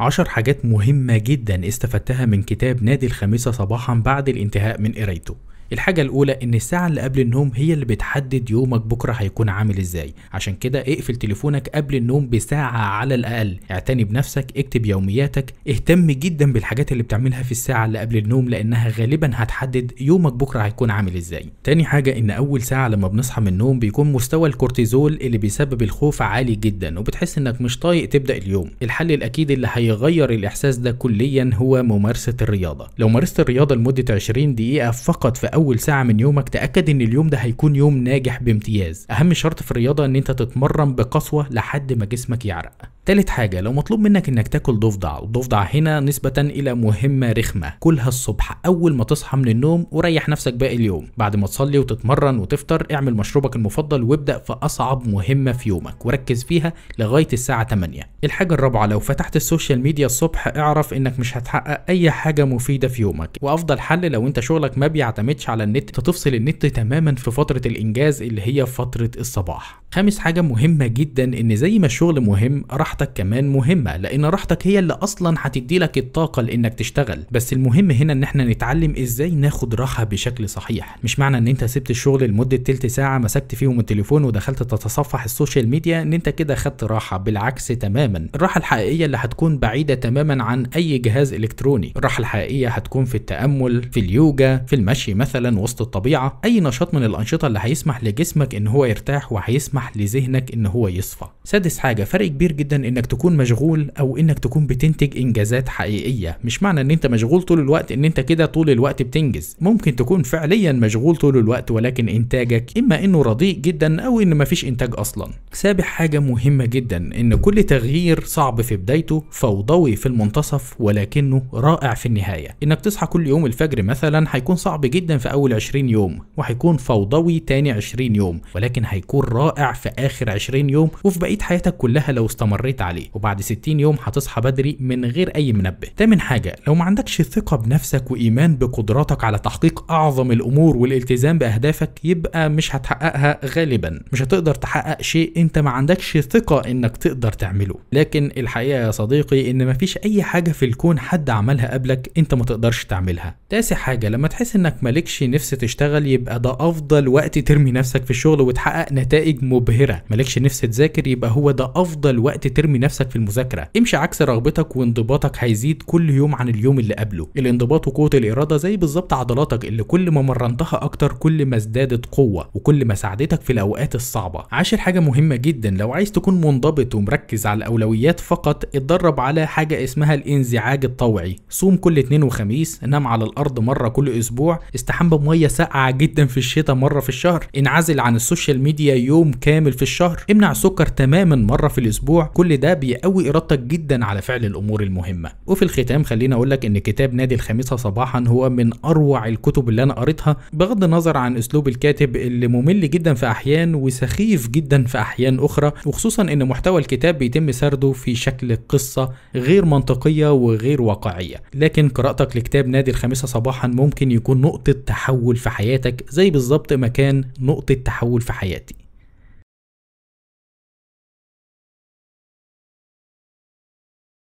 عشر حاجات مهمة جدا استفدتها من كتاب نادي الخميسة صباحا بعد الانتهاء من قرايته الحاجة الأولى إن الساعة اللي قبل النوم هي اللي بتحدد يومك بكرة هيكون عامل إزاي، عشان كده اقفل تليفونك قبل النوم بساعة على الأقل، اعتني بنفسك، اكتب يومياتك، اهتم جدا بالحاجات اللي بتعملها في الساعة اللي قبل النوم لأنها غالبا هتحدد يومك بكرة هيكون عامل إزاي. تاني حاجة إن أول ساعة لما بنصحى من النوم بيكون مستوى الكورتيزول اللي بيسبب الخوف عالي جدا وبتحس إنك مش طايق تبدأ اليوم، الحل الأكيد اللي هيغير الإحساس ده كليا هو ممارسة الرياضة، لو مارست الرياضة لمدة 20 دقيقة فقط في اول ساعه من يومك تاكد ان اليوم ده هيكون يوم ناجح بامتياز اهم شرط في الرياضه ان انت تتمرن بقسوه لحد ما جسمك يعرق تالت حاجة لو مطلوب منك انك تاكل ضفدع الضفدع هنا نسبة الى مهمة رخمة كلها الصبح اول ما تصحى من النوم وريح نفسك باقي اليوم بعد ما تصلي وتتمرن وتفطر اعمل مشروبك المفضل وابدأ في اصعب مهمة في يومك وركز فيها لغاية الساعة 8 الحاجة الرابعة لو فتحت السوشيال ميديا الصبح اعرف انك مش هتحقق اي حاجة مفيدة في يومك وافضل حل لو انت شغلك ما بيعتمدش على النت تفصل النت تماما في فترة الانجاز اللي هي فترة الصباح خامس حاجة مهمة جدا ان زي ما الشغل مهم راحتك كمان مهمة لان راحتك هي اللي اصلا هتدي لك الطاقة لانك تشتغل بس المهم هنا ان احنا نتعلم ازاي ناخد راحة بشكل صحيح مش معنى ان انت سبت الشغل لمدة تلت ساعة مسكت فيهم التليفون ودخلت تتصفح السوشيال ميديا ان انت كده خدت راحة بالعكس تماما الراحة الحقيقية اللي هتكون بعيدة تماما عن اي جهاز الكتروني الراحة الحقيقية هتكون في التأمل في اليوجا في المشي مثلا وسط الطبيعة اي نشاط من الانشطة اللي هيسمح لجسمك ان هو يرتاح وهيسمح يسمح لذهنك ان هو يصفى سادس حاجه فرق كبير جدا انك تكون مشغول او انك تكون بتنتج انجازات حقيقيه مش معنى ان انت مشغول طول الوقت ان انت كده طول الوقت بتنجز ممكن تكون فعليا مشغول طول الوقت ولكن انتاجك اما انه رديء جدا او ان مفيش انتاج اصلا سابع حاجه مهمه جدا ان كل تغيير صعب في بدايته فوضوي في المنتصف ولكنه رائع في النهايه انك تصحى كل يوم الفجر مثلا هيكون صعب جدا في اول 20 يوم وهيكون فوضوي تاني 20 يوم ولكن هيكون رائع في اخر 20 يوم وفي بقيه حياتك كلها لو استمريت عليه وبعد 60 يوم هتصحى بدري من غير اي منبه تامن حاجه لو ما عندكش ثقه بنفسك وايمان بقدراتك على تحقيق اعظم الامور والالتزام باهدافك يبقى مش هتحققها غالبا مش هتقدر تحقق شيء انت ما عندكش ثقه انك تقدر تعمله لكن الحقيقه يا صديقي ان ما فيش اي حاجه في الكون حد عملها قبلك انت ما تقدرش تعملها تاسع حاجه لما تحس انك مالكش نفس تشتغل يبقى ده افضل وقت ترمي نفسك في الشغل وتحقق نتائج مبهره مالكش نفس تذاكر يبقى هو ده افضل وقت ترمي نفسك في المذاكره امشي عكس رغبتك وانضباطك هيزيد كل يوم عن اليوم اللي قبله الانضباط وقوه الاراده زي بالظبط عضلاتك اللي كل ما مرنتها اكتر كل ما ازدادت قوه وكل ما ساعدتك في الاوقات الصعبه عاشر حاجه مهمه جدا لو عايز تكون منضبط ومركز على الاولويات فقط اتدرب على حاجه اسمها الانزعاج الطوعي صوم كل اثنين وخميس نام على الارض مره كل اسبوع استحمى بميه ساقعه جدا في الشتاء مره في الشهر انعزل عن السوشيال ميديا يوم كامل في الشهر امنع السكر تماما مرة في الأسبوع كل ده بيقوي إرادتك جدا على فعل الأمور المهمة وفي الختام خليني أقول لك إن كتاب نادي الخامسة صباحا هو من أروع الكتب اللي أنا قريتها بغض النظر عن أسلوب الكاتب اللي ممل جدا في أحيان وسخيف جدا في أحيان أخرى وخصوصا إن محتوى الكتاب بيتم سرده في شكل قصة غير منطقية وغير واقعية لكن قراءتك لكتاب نادي الخامسة صباحا ممكن يكون نقطة تحول في حياتك زي بالظبط ما كان نقطة تحول في حياتي